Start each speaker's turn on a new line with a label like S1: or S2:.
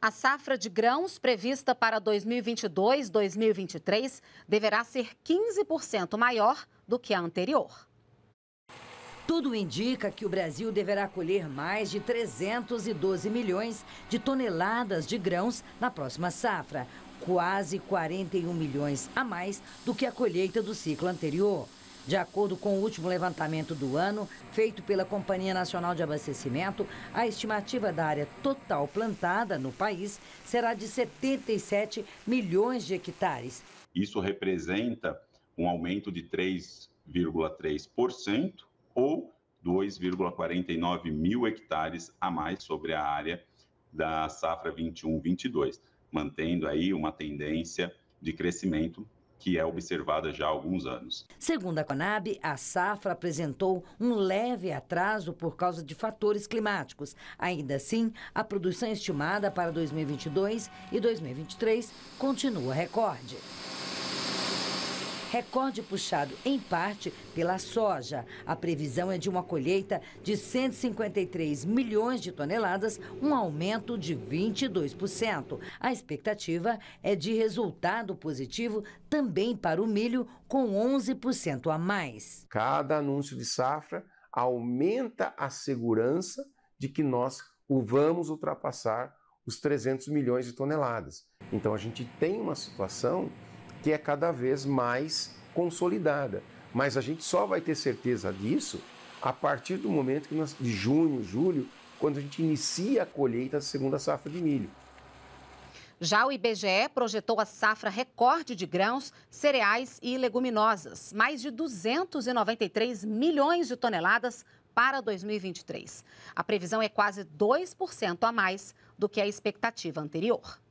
S1: A safra de grãos prevista para 2022-2023 deverá ser 15% maior do que a anterior.
S2: Tudo indica que o Brasil deverá colher mais de 312 milhões de toneladas de grãos na próxima safra, quase 41 milhões a mais do que a colheita do ciclo anterior. De acordo com o último levantamento do ano, feito pela Companhia Nacional de Abastecimento, a estimativa da área total plantada no país será de 77 milhões de hectares. Isso
S3: representa um aumento de 3,3% ou 2,49 mil hectares a mais sobre a área da safra 21-22, mantendo aí uma tendência de crescimento que é observada já há alguns anos.
S2: Segundo a Conab, a safra apresentou um leve atraso por causa de fatores climáticos. Ainda assim, a produção estimada para 2022 e 2023 continua recorde recorde puxado em parte pela soja. A previsão é de uma colheita de 153 milhões de toneladas, um aumento de 22%. A expectativa é de resultado positivo também para o milho, com 11% a mais.
S4: Cada anúncio de safra aumenta a segurança de que nós o vamos ultrapassar os 300 milhões de toneladas. Então a gente tem uma situação que é cada vez mais consolidada. Mas a gente só vai ter certeza disso a partir do momento que nós, de junho, julho, quando a gente inicia a colheita da segunda safra
S1: de milho. Já o IBGE projetou a safra recorde de grãos, cereais e leguminosas, mais de 293 milhões de toneladas para 2023. A previsão é quase 2% a mais do que a expectativa anterior.